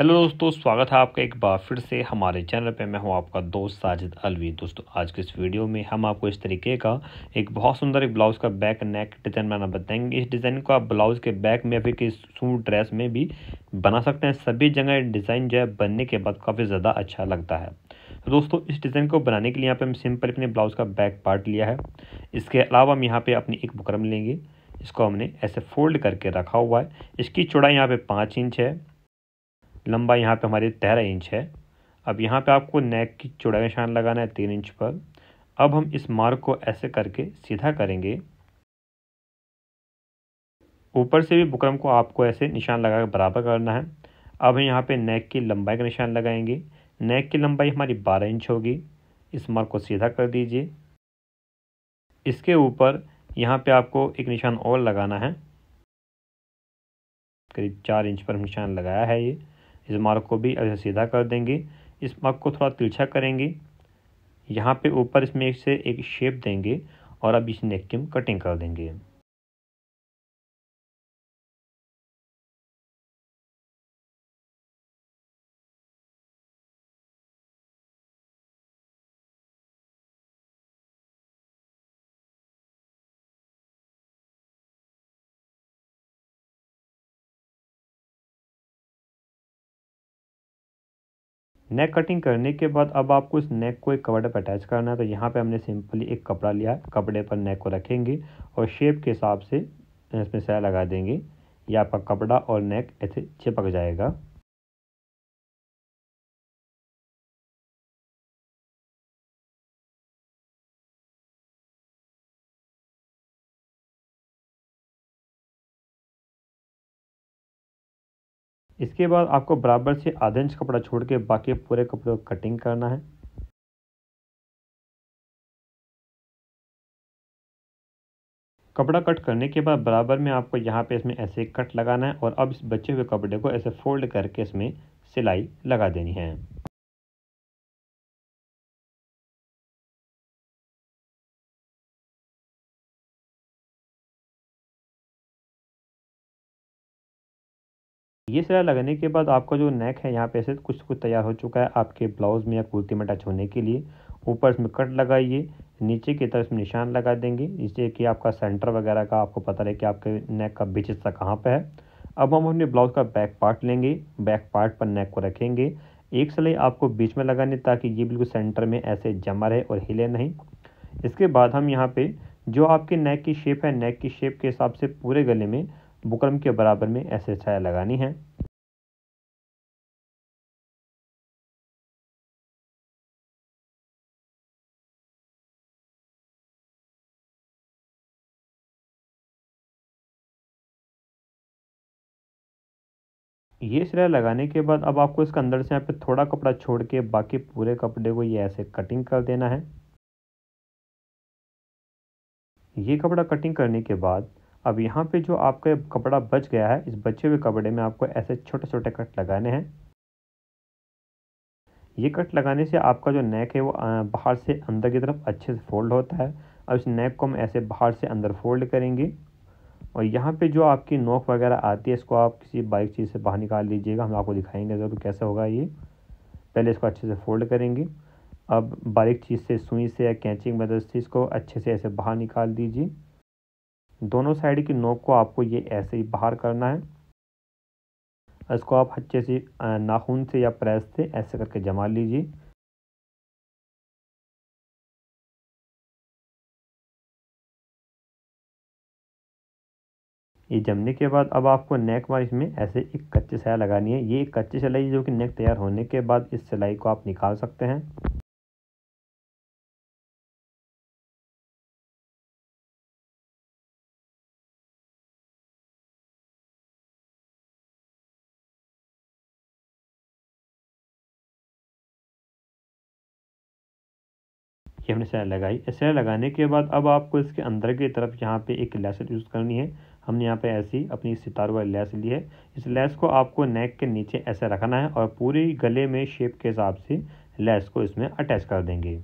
hello दोस्तों स्वागत है आपका एक बार फिर से हमारे चैनल पे मैं हूँ आपका दोस्त साजिद अलवी दोस्तों आज के इस वीडियो में हम आपको इस तरीके का एक बहुत सुंदर एक ब्लाउज़ का बैक नेक डिज़ाइन बनाना बताएंगे इस डिज़ाइन को आप ब्लाउज़ के बैक में या फिर किसी सूट ड्रेस में भी बना सकते हैं सभी जगह डिज़ाइन जो है बनने के बाद काफ़ी ज़्यादा अच्छा लगता है दोस्तों इस डिज़ाइन को बनाने के लिए यहाँ पर हम सिंपल अपने ब्लाउज़ का बैक पार्ट लिया है इसके अलावा हम यहाँ पर अपनी एक बुकरम लेंगे इसको हमने ऐसे फोल्ड करके रखा हुआ है इसकी चौड़ाई यहाँ पर पाँच इंच है लंबाई यहाँ पे हमारी तेरह इंच है अब यहाँ पे आपको नेक की चौड़ा निशान लगाना है तीन इंच पर अब हम इस मार्क को ऐसे करके सीधा करेंगे ऊपर से भी बुकरम को आपको ऐसे निशान लगा कर बराबर करना है अब हम यहाँ पे नेक की लंबाई का निशान लगाएंगे नेक की लंबाई हमारी बारह इंच होगी इस मार्क को सीधा कर दीजिए इसके ऊपर यहाँ पे आपको एक निशान और लगाना है करीब चार इंच पर निशान लगाया है ये इस मार्ग को भी ऐसे सीधा कर देंगे इस मार्ग को थोड़ा तिरछा करेंगे यहाँ पे ऊपर इसमें से एक शेप देंगे और अब इस नेक की कटिंग कर देंगे नेक कटिंग करने के बाद अब आपको इस नेक को एक कपड़े पर अटैच करना है तो यहाँ पे हमने सिंपली एक कपड़ा लिया कपड़े पर नेक को रखेंगे और शेप के हिसाब से इसमें सह लगा देंगे या आपका कपड़ा और नेक ऐसे चिपक जाएगा इसके बाद आपको बराबर से आधा इंच कपड़ा छोड़ के बाकी पूरे कपड़े को कटिंग करना है कपड़ा कट करने के बाद बराबर में आपको यहाँ पे इसमें ऐसे कट लगाना है और अब इस बचे हुए कपड़े को ऐसे फोल्ड करके इसमें सिलाई लगा देनी है ये सिलाई लगाने के बाद आपका जो नेक है यहाँ पे ऐसे कुछ कुछ तैयार हो चुका है आपके ब्लाउज़ में या कुर्ती में टच होने के लिए ऊपर इसमें कट लगाइए नीचे की तरफ इसमें निशान लगा देंगे जिससे कि आपका सेंटर वगैरह का आपको पता रहे कि आपके नेक का बीच हिस्सा कहाँ पर है अब हम अपने ब्लाउज़ का बैक पार्ट लेंगे बैक पार्ट पर नेक को रखेंगे एक सिलाई आपको बीच में लगानी ताकि ये बिल्कुल सेंटर में ऐसे जमा रहे और हिले नहीं इसके बाद हम यहाँ पर जो आपके नेक की शेप है नेक की शेप के हिसाब से पूरे गले में बुकरम के बराबर में ऐसे छाया लगानी है ये सिला लगाने के बाद अब आपको इसके अंदर से यहाँ पे थोड़ा कपड़ा छोड़ के बाकी पूरे कपड़े को ये ऐसे कटिंग कर देना है ये कपड़ा कटिंग करने के बाद अब यहाँ पे जो आपका कपड़ा बच गया है इस बचे हुए कपड़े में आपको ऐसे छोटे छोटे कट लगाने हैं ये कट लगाने से आपका जो नेक है वो बाहर से अंदर की तरफ अच्छे से फोल्ड होता है अब इस नेक को हम ऐसे बाहर से अंदर फोल्ड करेंगे और यहाँ पे जो आपकी नोक वगैरह आती है इसको आप किसी बाइक चीज़ से बाहर निकाल लीजिएगा हम आपको दिखाएंगे ज़रूर कैसा होगा ये पहले इसको अच्छे से फोल्ड करेंगे अब बारीक चीज़ से सुई से या कैंचिंग मदद से इसको अच्छे से ऐसे बाहर निकाल दीजिए दोनों साइड की नोक को आपको ये ऐसे ही बाहर करना है इसको आप अच्छे से नाखून से या प्रेस से ऐसे करके जमा लीजिए ये जमने के बाद अब आपको नेक वाइज में ऐसे एक कच्ची सिलाई लगानी है ये एक कच्ची सिलाई जो कि नेक तैयार होने के बाद इस सिलाई को आप निकाल सकते हैं ये हमने सिलाई लगाई सिलाई लगाने के बाद अब आपको इसके अंदर की तरफ यहाँ पे एक लैस यूज़ करनी है हमने यहाँ पे ऐसी अपनी सितार वाली लैस ली है इस लैस को आपको नेक के नीचे ऐसे रखना है और पूरी गले में शेप के हिसाब से लैस को इसमें अटैच कर देंगे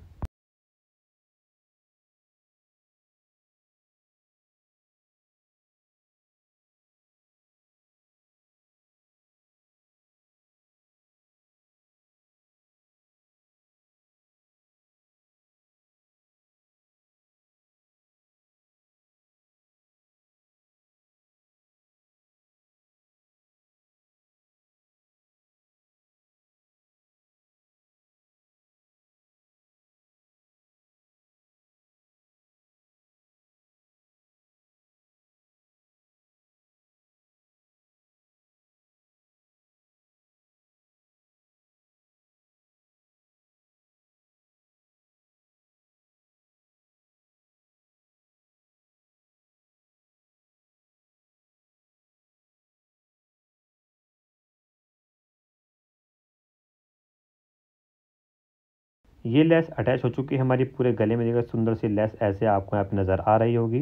ये लेस अटैच हो चुकी है हमारी पूरे गले में देखा सुंदर सी लेस ऐसे आपको यहाँ पे नज़र आ रही होगी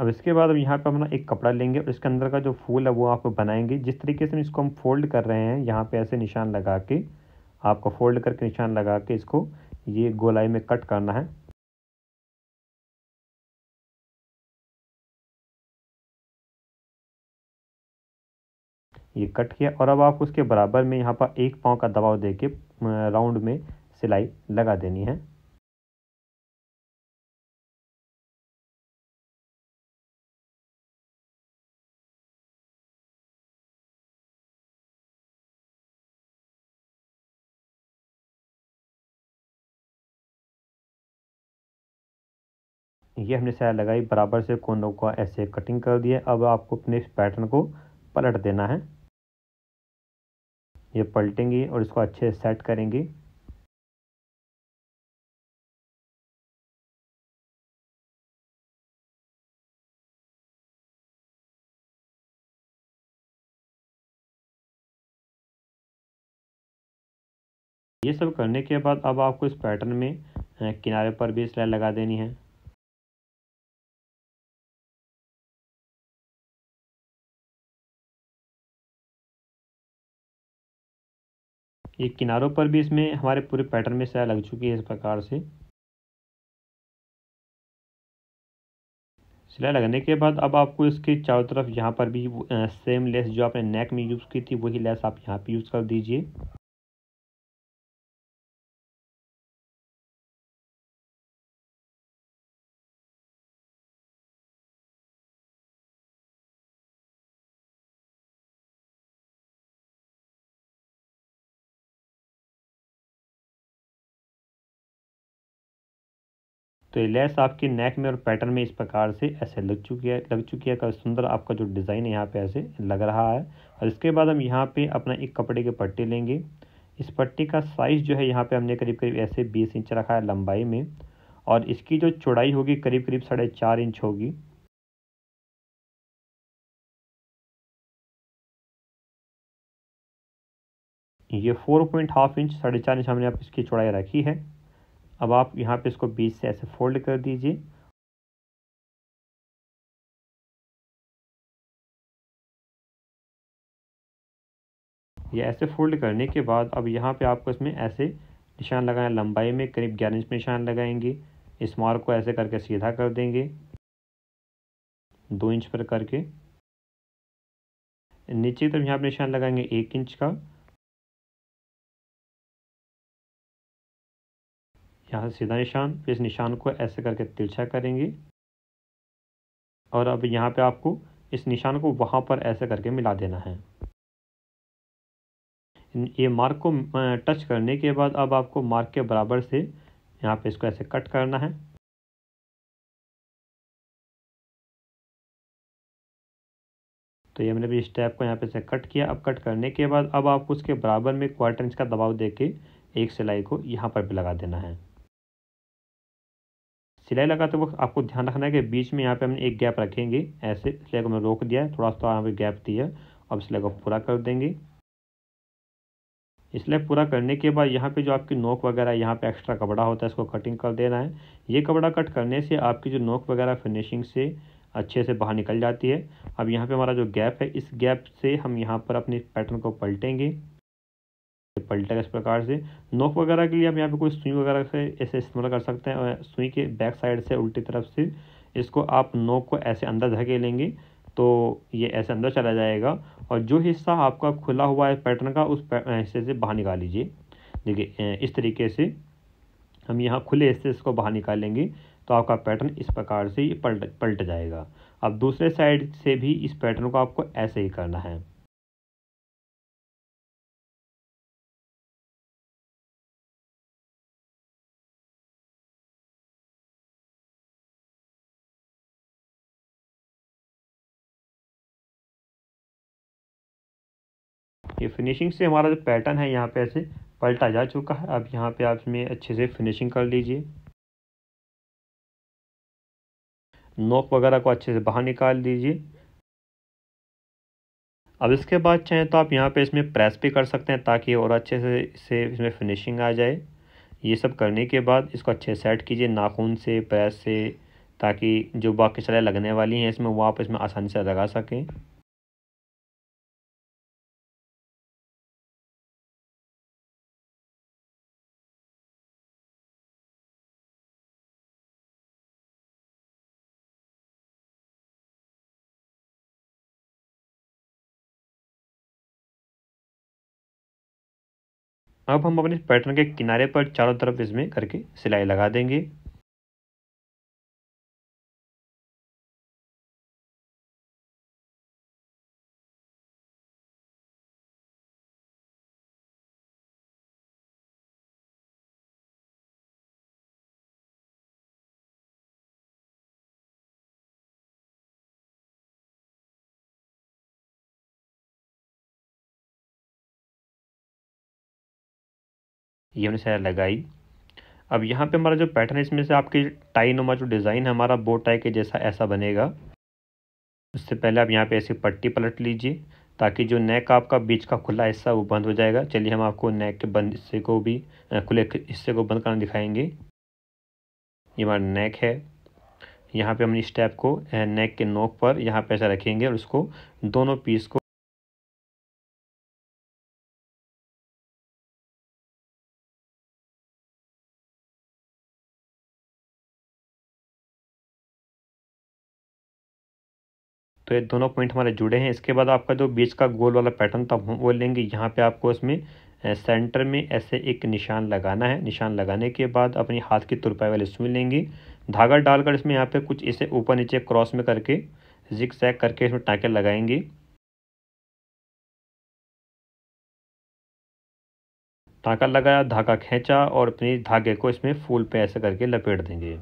अब इसके बाद अब यहाँ पे हम एक कपड़ा लेंगे और इसके अंदर का जो फूल है वो आप बनाएंगे जिस तरीके से हम इसको हम फोल्ड कर रहे हैं यहाँ पे ऐसे निशान लगा के आपको फोल्ड करके निशान लगा के इसको ये गोलाई में कट करना है ये कट किया और अब आपको उसके बराबर में यहाँ पर एक पाँव का दबाव दे के राउंड में सिलाई लगा देनी है ये हमने सिलाई लगाई बराबर से कोनों को ऐसे कटिंग कर दिया अब आपको अपने इस पैटर्न को पलट देना है ये पलटेंगे और इसको अच्छे से सेट करेंगे ये सब करने के बाद अब आपको इस पैटर्न में किनारे पर भी सिलाई लगा देनी है ये किनारों पर भी इसमें हमारे पूरे पैटर्न में सिलाई लग चुकी है इस प्रकार से सिलाई लगने के बाद अब आपको इसके चारों तरफ यहाँ पर भी सेम लेस जो आपने नेक में यूज़ की थी वही लेस आप यहाँ पे यूज़ कर दीजिए तो ये लेस आपके नेक में और पैटर्न में इस प्रकार से ऐसे लग चुकी है लग चुकी है काफ़ी सुंदर आपका जो डिज़ाइन है यहाँ पे ऐसे लग रहा है और इसके बाद हम यहाँ पे अपना एक कपड़े के पट्टी लेंगे इस पट्टी का साइज़ जो है यहाँ पे हमने करीब करीब ऐसे बीस इंच रखा है लंबाई में और इसकी जो चौड़ाई होगी करीब करीब साढ़े चार इंच होगी ये फोर पॉइंट हाफ इंच साढ़े चार इंच हमने आप इसकी चौड़ाई रखी है अब आप यहाँ पे इसको बीच से ऐसे फोल्ड कर दीजिए ये ऐसे फोल्ड करने के बाद अब यहाँ पे आपको इसमें ऐसे निशान लगाना लंबाई में करीब ग्यारह इंच में निशान लगाएंगे इस मार्क को ऐसे करके सीधा कर देंगे दो इंच पर करके नीचे की तरफ यहाँ पर निशान लगाएंगे एक इंच का यहाँ से सीधा निशान इस निशान को ऐसे करके तिरछा करेंगे और अब यहाँ पे आपको इस निशान को वहाँ पर ऐसे करके मिला देना है ये मार्क को टच करने के बाद अब आपको मार्क के बराबर से यहाँ पे इसको ऐसे कट करना है तो ये मैंने भी स्टेप को यहाँ पे से कट किया अब कट करने के बाद अब आपको उसके बराबर में क्वार्टर इंच का दबाव दे के एक सिलाई को यहाँ पर भी लगा देना है सिलाई लगाते वक्त आपको ध्यान रखना है कि बीच में यहाँ पे हमने एक गैप रखेंगे ऐसे सिलाई को हमने रोक दिया है थोड़ा सा यहाँ पे गैप दिया अब सिलाई को पूरा कर देंगे इसलिए पूरा करने के बाद यहाँ पे जो आपकी नोक वगैरह यहाँ पे एक्स्ट्रा कपड़ा होता है इसको कटिंग कर देना है ये कपड़ा कट करने से आपकी जो नोक वगैरह फिनिशिंग से अच्छे से बाहर निकल जाती है अब यहाँ पे हमारा जो गैप है इस गैप से हम यहाँ पर अपने पैटर्न को पलटेंगे पलटेगा इस प्रकार से नोक वगैरह के लिए आप यहाँ पे कोई सुई वगैरह से ऐसे इस्तेमाल कर सकते हैं सुई के बैक साइड से उल्टी तरफ से इसको आप नोक को ऐसे अंदर धकेलेंगे तो ये ऐसे अंदर चला जाएगा और जो हिस्सा आपका खुला हुआ है पैटर्न का उस हिस्से से बाहर निकाल लीजिए देखिए इस तरीके से हम यहाँ खुले हिस्से इसको बाहर निकालेंगे तो आपका पैटर्न इस प्रकार से ये पलट पलट जाएगा अब दूसरे साइड से भी इस पैटर्न को आपको ऐसे ही करना है ये फिनिशिंग से हमारा जो पैटर्न है यहाँ पे ऐसे पलटा जा चुका है अब यहाँ पे आप इसमें अच्छे से फिनिशिंग कर लीजिए नोक वगैरह को अच्छे से बाहर निकाल दीजिए अब इसके बाद चाहें तो आप यहाँ पे इसमें प्रेस भी कर सकते हैं ताकि और अच्छे से से इसमें फिनिशिंग आ जाए ये सब करने के बाद इसको अच्छे सेट कीजिए नाखून से प्रेस से ताकि जो बाकी सिलाई लगने वाली हैं इसमें वो आप इसमें आसानी से लगा सकें अब हम अपने पैटर्न के किनारे पर चारों तरफ इसमें करके सिलाई लगा देंगे ये हमने सिलाई लगाई अब यहाँ पे हमारा जो पैटर्न है इसमें से आपके टाई नुमा जो डिज़ाइन है हमारा बो टाई के जैसा ऐसा बनेगा उससे पहले आप यहाँ पे ऐसी पट्टी पलट लीजिए ताकि जो नेक आपका बीच का खुला हिस्सा वो बंद हो जाएगा चलिए हम आपको नेक के बंद हिस्से को भी खुले हिस्से को बंद करना दिखाएंगे ये हमारा नेक है यहाँ पे हम इस टैप को नेक के नोक पर यहाँ पे ऐसा रखेंगे और उसको दोनों पीस को तो ये दोनों पॉइंट हमारे जुड़े हैं इसके बाद आपका जो बीच का गोल वाला पैटर्न था वो लेंगे यहाँ पे आपको इसमें सेंटर में ऐसे एक निशान लगाना है निशान लगाने के बाद अपनी हाथ की तुरपाई वाली सुई लेंगे धागा डालकर इसमें यहाँ पे कुछ इसे ऊपर नीचे क्रॉस में करके जिक सैक करके इसमें टाँके लगाएंगे टाँका लगाया धागा खींचा और अपने धागे को इसमें फूल पे ऐसे करके लपेट देंगे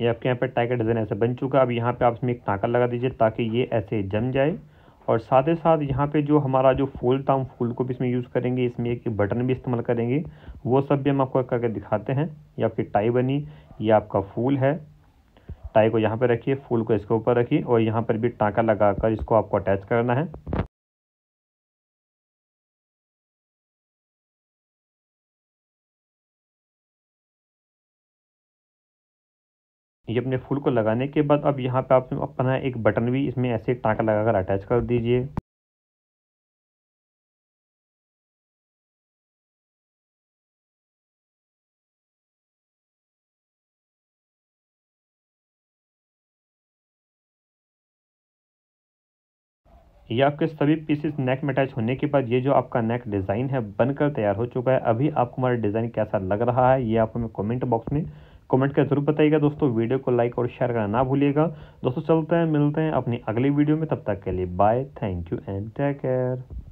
ये आपके यहाँ पे टाई का डिज़ाइन ऐसे बन चुका है अब यहाँ पे आप इसमें एक टाँका लगा दीजिए ताकि ये ऐसे जम जाए और साथ ही साथ यहाँ पे जो हमारा जो फूल था हम फूल को भी इसमें यूज़ करेंगे इसमें एक बटन भी इस्तेमाल करेंगे वो सब भी हम आपको करके दिखाते हैं ये आपकी टाई बनी ये आपका फूल है टाई को यहाँ पर रखिए फूल को इसके ऊपर रखिए और यहाँ पर भी टाँका लगा कर इसको आपको अटैच करना है ये अपने फूल को लगाने के बाद अब यहाँ पे आप अपना एक बटन भी इसमें ऐसे टाँका लगाकर अटैच कर दीजिए ये आपके सभी पीसेस नेक में अटैच होने के बाद ये जो आपका नेक डिज़ाइन है बनकर तैयार हो चुका है अभी आपको हमारा डिज़ाइन कैसा लग रहा है ये आप हमें कमेंट बॉक्स में कमेंट कर जरूर बताइएगा दोस्तों वीडियो को लाइक और शेयर करना ना भूलिएगा दोस्तों चलते हैं मिलते हैं अपनी अगली वीडियो में तब तक के लिए bye thank you and take care